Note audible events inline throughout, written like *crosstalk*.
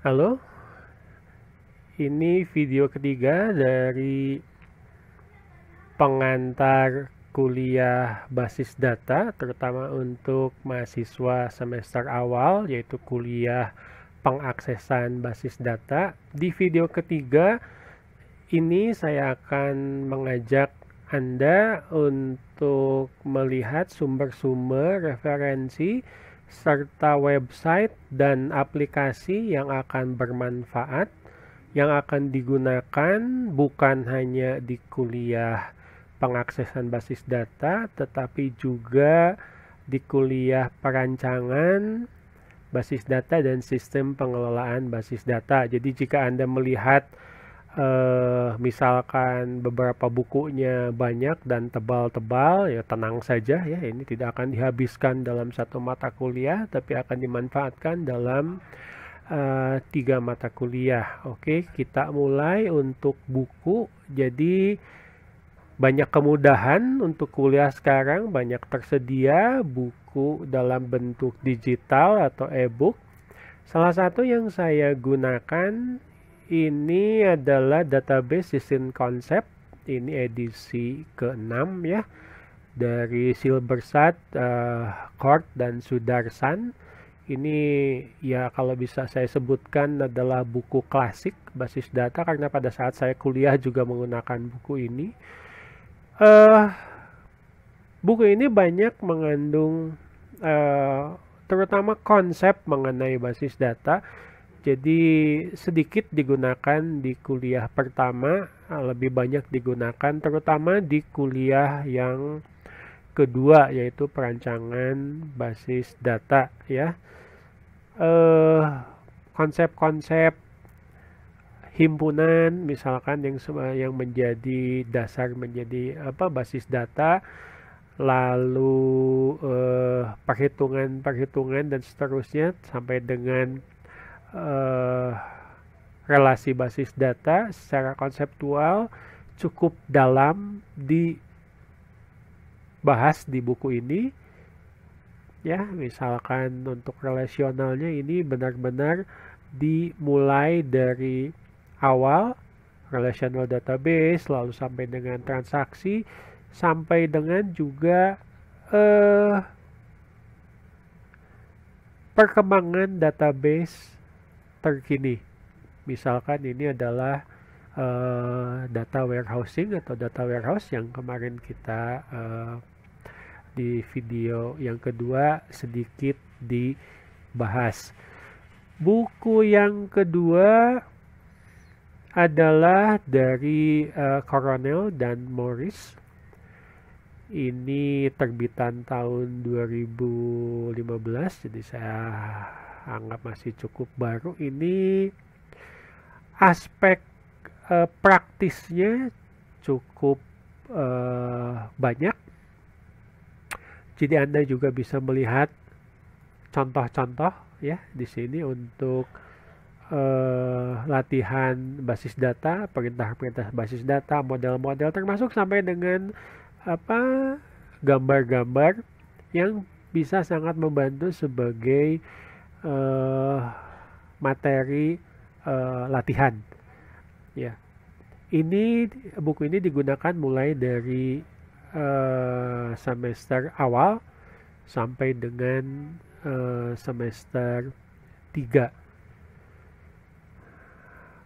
Halo, ini video ketiga dari pengantar kuliah basis data, terutama untuk mahasiswa semester awal, yaitu kuliah pengaksesan basis data. Di video ketiga ini, saya akan mengajak Anda untuk melihat sumber-sumber referensi serta website dan aplikasi yang akan bermanfaat yang akan digunakan bukan hanya di kuliah pengaksesan basis data tetapi juga di kuliah perancangan basis data dan sistem pengelolaan basis data. Jadi jika Anda melihat eh, misalkan beberapa bukunya banyak dan tebal-tebal ya tenang saja ya ini tidak akan dihabiskan dalam satu mata kuliah tapi akan dimanfaatkan dalam eh, tiga mata kuliah oke kita mulai untuk buku jadi banyak kemudahan untuk kuliah sekarang, banyak tersedia buku dalam bentuk digital atau e-book. Salah satu yang saya gunakan ini adalah database sistem konsep ini edisi ke-6 ya dari Silbersat, uh, eh, Kort dan Sudarsan. Ini ya kalau bisa saya sebutkan adalah buku klasik basis data karena pada saat saya kuliah juga menggunakan buku ini. Uh, buku ini banyak mengandung uh, terutama konsep mengenai basis data jadi sedikit digunakan di kuliah pertama, eh, lebih banyak digunakan terutama di kuliah yang kedua yaitu perancangan basis data ya. Eh konsep-konsep himpunan misalkan yang yang menjadi dasar menjadi apa basis data lalu eh, perhitungan-perhitungan dan seterusnya sampai dengan Eh, relasi basis data secara konseptual cukup dalam dibahas di buku ini ya misalkan untuk relasionalnya ini benar-benar dimulai dari awal relational database lalu sampai dengan transaksi sampai dengan juga eh, perkembangan database terkini. Misalkan ini adalah uh, data warehousing atau data warehouse yang kemarin kita uh, di video yang kedua sedikit dibahas. Buku yang kedua adalah dari uh, Coronel dan Morris. Ini terbitan tahun 2015, jadi saya anggap masih cukup baru ini aspek eh, praktisnya cukup eh, banyak jadi Anda juga bisa melihat contoh-contoh ya di sini untuk eh, latihan basis data, perintah-perintah basis data, model-model termasuk sampai dengan apa gambar-gambar yang bisa sangat membantu sebagai uh, materi uh, latihan. Ya, ini buku ini digunakan mulai dari uh, semester awal sampai dengan uh, semester 3.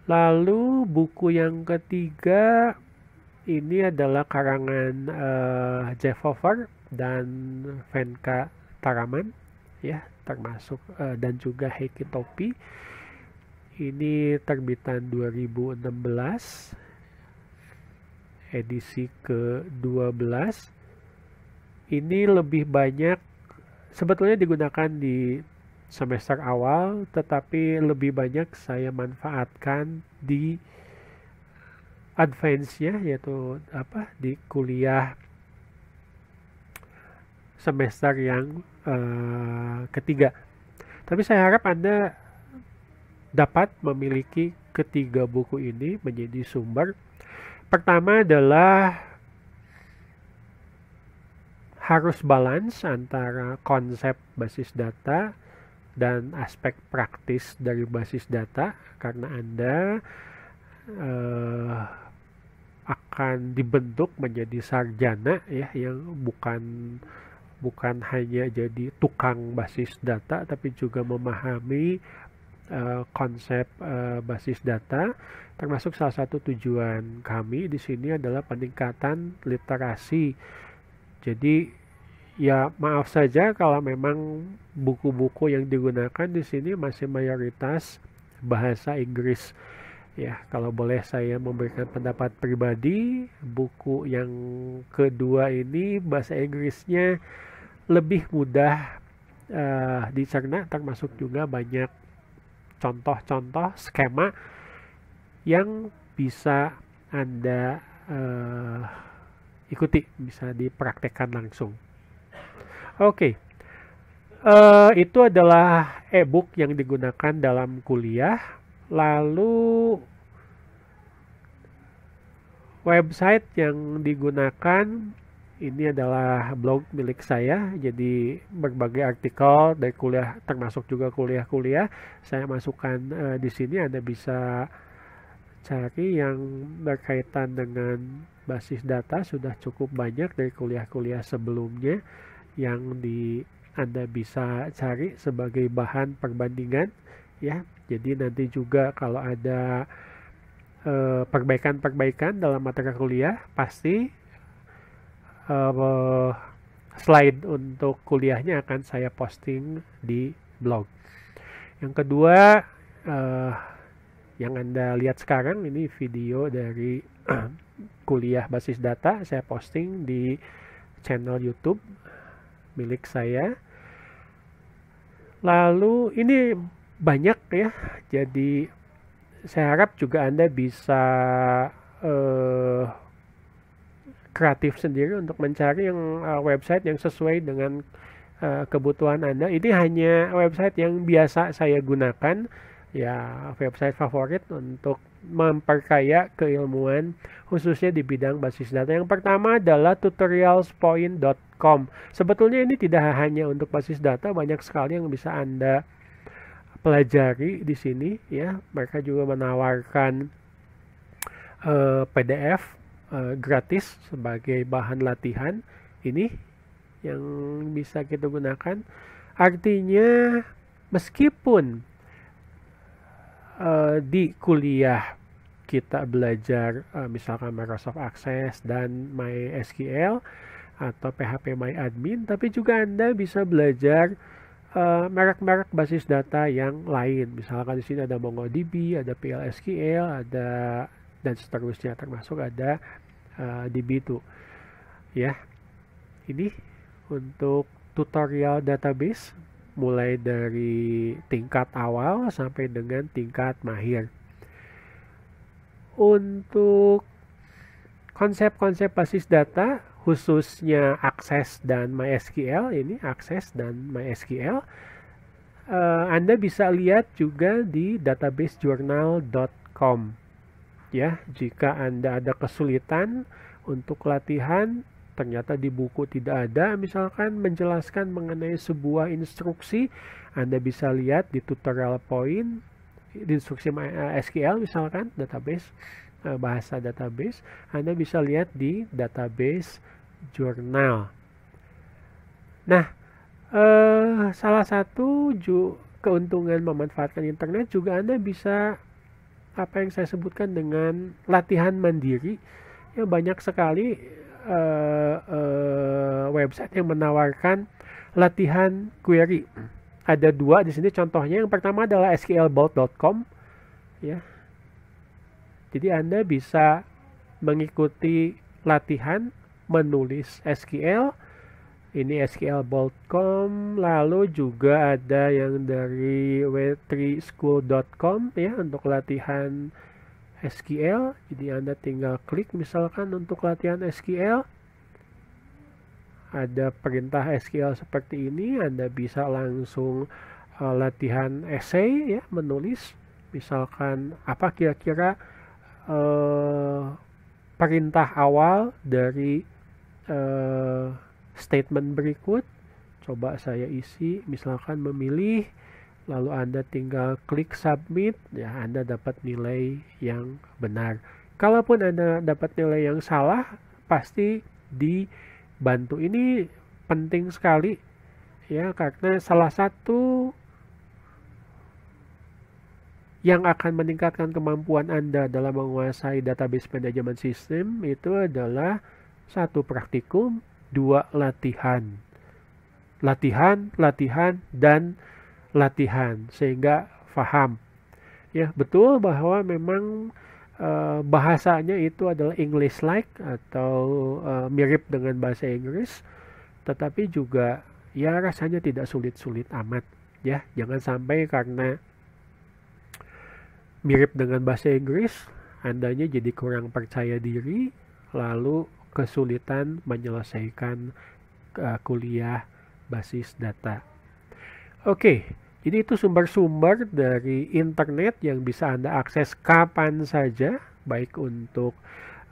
Lalu buku yang ketiga ini adalah karangan uh, Jeff Hofer dan Venka Taraman ya termasuk uh, dan juga Hekitopi Topi ini terbitan 2016 edisi ke-12 ini lebih banyak sebetulnya digunakan di semester awal tetapi lebih banyak saya manfaatkan di advance-nya yaitu apa di kuliah semester yang uh, ketiga. Tapi saya harap Anda dapat memiliki ketiga buku ini menjadi sumber. Pertama adalah harus balance antara konsep basis data dan aspek praktis dari basis data karena Anda uh, akan dibentuk menjadi sarjana ya yang bukan bukan hanya jadi tukang basis data tapi juga memahami uh, konsep uh, basis data termasuk salah satu tujuan kami di sini adalah peningkatan literasi jadi ya maaf saja kalau memang buku-buku yang digunakan di sini masih mayoritas bahasa Inggris ya kalau boleh saya memberikan pendapat pribadi buku yang kedua ini bahasa Inggrisnya lebih mudah uh, eh, dicerna termasuk juga banyak contoh-contoh skema yang bisa Anda uh, ikuti, bisa dipraktekkan langsung. Oke, okay. uh, eh, itu adalah e-book yang digunakan dalam kuliah. Lalu website yang digunakan ini adalah blog milik saya, jadi berbagai artikel dari kuliah termasuk juga kuliah-kuliah saya masukkan uh, di sini Anda bisa cari yang berkaitan dengan basis data sudah cukup banyak dari kuliah-kuliah sebelumnya yang di Anda bisa cari sebagai bahan perbandingan ya. Jadi nanti juga kalau ada eh, perbaikan-perbaikan dalam mata kuliah pasti uh, slide untuk kuliahnya akan saya posting di blog. Yang kedua, uh, yang Anda lihat sekarang ini video dari *clears throat* kuliah basis data saya posting di channel YouTube milik saya. Lalu ini banyak ya, jadi saya harap juga Anda bisa uh, kreatif sendiri untuk mencari yang uh, website yang sesuai dengan uh, kebutuhan Anda. Ini hanya website yang biasa saya gunakan, ya website favorit untuk memperkaya keilmuan khususnya di bidang basis data. Yang pertama adalah tutorialspoint.com. Sebetulnya ini tidak hanya untuk basis data, banyak sekali yang bisa Anda pelajari di sini ya. Mereka juga menawarkan uh, eh, PDF uh, gratis sebagai bahan latihan ini yang bisa kita gunakan. Artinya meskipun uh, di kuliah kita belajar uh, misalkan Microsoft Access dan MySQL atau PHP MyAdmin, tapi juga Anda bisa belajar merek merek-merek basis data yang lain. Misalkan di sini ada MongoDB, ada PLSQL, ada dan seterusnya termasuk ada uh, di B2 ya ini untuk tutorial database mulai dari tingkat awal sampai dengan tingkat mahir untuk konsep-konsep basis data khususnya akses dan MySQL ini akses dan MySQL eh, Anda bisa lihat juga di databasejournal.com ya jika Anda ada kesulitan untuk latihan ternyata di buku tidak ada misalkan menjelaskan mengenai sebuah instruksi Anda bisa lihat di tutorial point di instruksi eh, SQL misalkan database eh, bahasa database Anda bisa lihat di database jurnal nah eh, salah satu keuntungan memanfaatkan internet juga Anda bisa apa yang saya sebutkan dengan latihan mandiri yang banyak sekali uh, uh, website yang menawarkan latihan query ada dua di sini contohnya yang pertama adalah sqlbolt.com ya jadi anda bisa mengikuti latihan menulis SQL ini sql.com lalu juga ada yang dari w3school.com ya untuk latihan SQL jadi Anda tinggal klik misalkan untuk latihan SQL ada perintah SQL seperti ini Anda bisa langsung uh, latihan essay ya menulis misalkan apa kira-kira uh, perintah awal dari uh, statement berikut coba saya isi misalkan memilih lalu Anda tinggal klik submit ya Anda dapat nilai yang benar kalaupun Anda dapat nilai yang salah pasti dibantu ini penting sekali ya karena salah satu yang akan meningkatkan kemampuan Anda dalam menguasai database manajemen sistem itu adalah satu praktikum dua latihan. Latihan, latihan, dan latihan. Sehingga faham. Ya, betul bahwa memang Uh, bahasanya itu adalah English like atau uh, mirip dengan bahasa Inggris tetapi juga ya rasanya tidak sulit-sulit amat ya jangan sampai karena mirip dengan bahasa Inggris andanya jadi kurang percaya diri lalu kesulitan menyelesaikan uh, kuliah basis data. Oke, jadi itu sumber-sumber dari internet yang bisa Anda akses kapan saja, baik untuk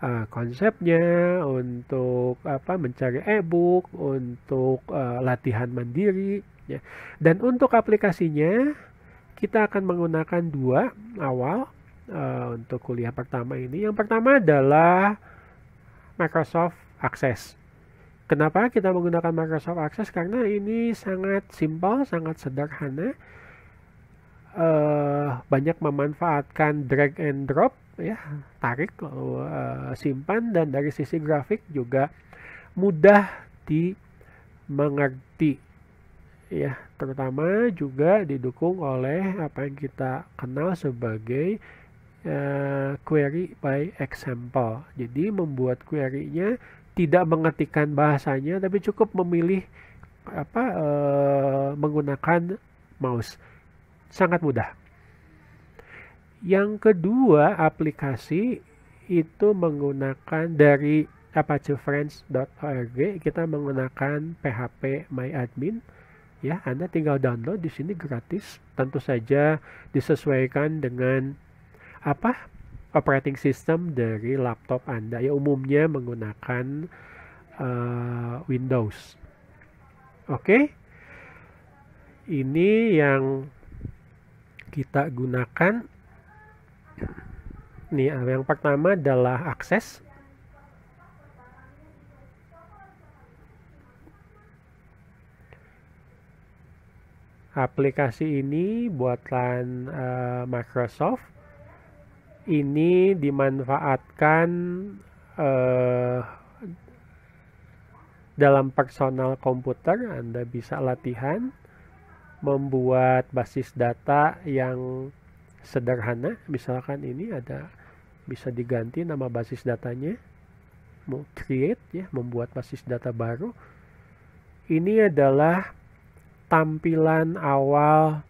uh, konsepnya, untuk apa mencari e-book, untuk uh, latihan mandiri, ya. Dan untuk aplikasinya, kita akan menggunakan dua awal uh, untuk kuliah pertama ini. Yang pertama adalah Microsoft Access. Kenapa kita menggunakan Microsoft Access? Karena ini sangat simpel, sangat sederhana, uh, banyak memanfaatkan drag and drop, ya, tarik lalu uh, simpan dan dari sisi grafik juga mudah dimengerti, ya, terutama juga didukung oleh apa yang kita kenal sebagai uh, query by example. Jadi membuat query-nya tidak mengetikkan bahasanya tapi cukup memilih apa uh, menggunakan mouse. Sangat mudah. Yang kedua, aplikasi itu menggunakan dari apachefriends.org kita menggunakan PHP MyAdmin ya Anda tinggal download di sini gratis tentu saja disesuaikan dengan apa operating system dari laptop Anda ya umumnya menggunakan uh, Windows. Oke. Okay? Ini yang kita gunakan nih eh, yang pertama adalah akses aplikasi ini buatan uh, Microsoft ini dimanfaatkan uh, dalam personal komputer Anda bisa latihan membuat basis data yang sederhana misalkan ini ada bisa diganti nama basis datanya mau create ya membuat basis data baru ini adalah tampilan awal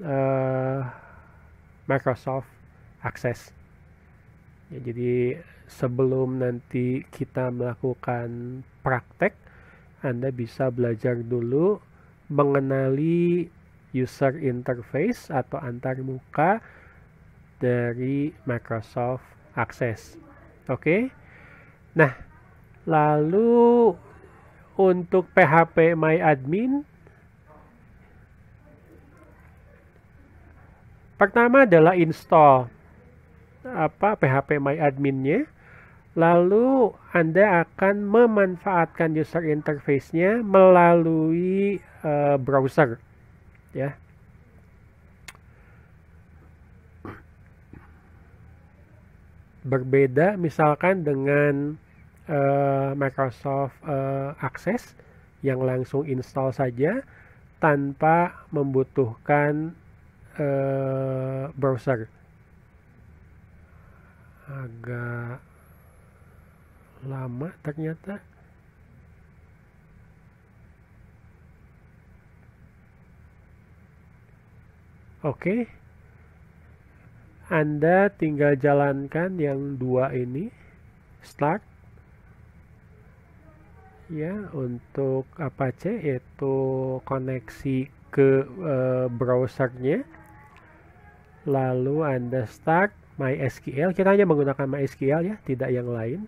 uh, Microsoft akses ya, jadi sebelum nanti kita melakukan praktek Anda bisa belajar dulu mengenali user interface atau antarmuka dari Microsoft Access. Oke. Okay? Nah, lalu untuk PHP My Admin pertama adalah install apa PHP My admin Lalu Anda akan memanfaatkan user interface-nya melalui uh, browser ya. Berbeda misalkan dengan uh, Microsoft uh, Access yang langsung install saja tanpa membutuhkan uh, browser agak lama ternyata oke okay. Anda tinggal jalankan yang dua ini start ya untuk apa c? yaitu koneksi ke e, browsernya lalu Anda start MySQL. Kita hanya menggunakan MySQL ya, tidak yang lain.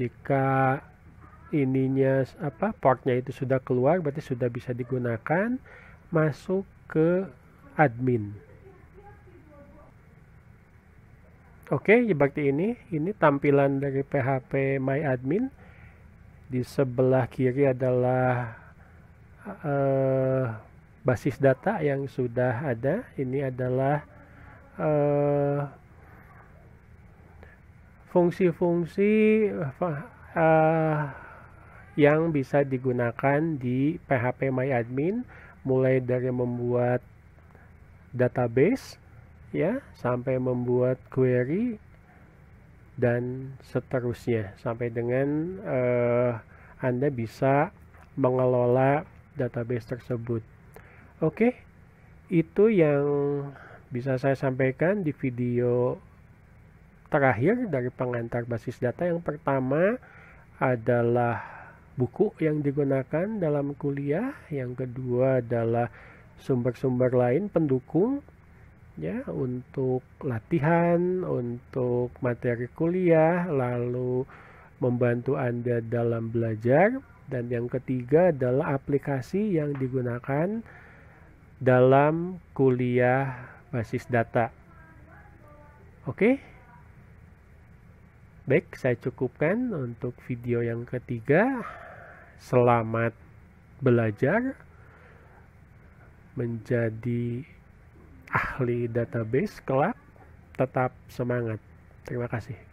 Jika ininya apa portnya itu sudah keluar berarti sudah bisa digunakan masuk ke admin oke okay, seperti ini ini tampilan dari php MyAdmin. di sebelah kiri adalah uh, basis data yang sudah ada ini adalah fungsi eh, fungsi-fungsi uh, yang bisa digunakan di PHP MyAdmin mulai dari membuat database ya sampai membuat query dan seterusnya sampai dengan uh, Anda bisa mengelola database tersebut. Oke, itu yang bisa saya sampaikan di video terakhir dari pengantar basis data. Yang pertama adalah buku yang digunakan dalam kuliah, yang kedua adalah sumber-sumber lain pendukung ya untuk latihan, untuk materi kuliah, lalu membantu Anda dalam belajar dan yang ketiga adalah aplikasi yang digunakan dalam kuliah basis data. Oke, baik, saya cukupkan untuk video yang ketiga. Selamat belajar menjadi ahli database kelak. Tetap semangat. Terima kasih.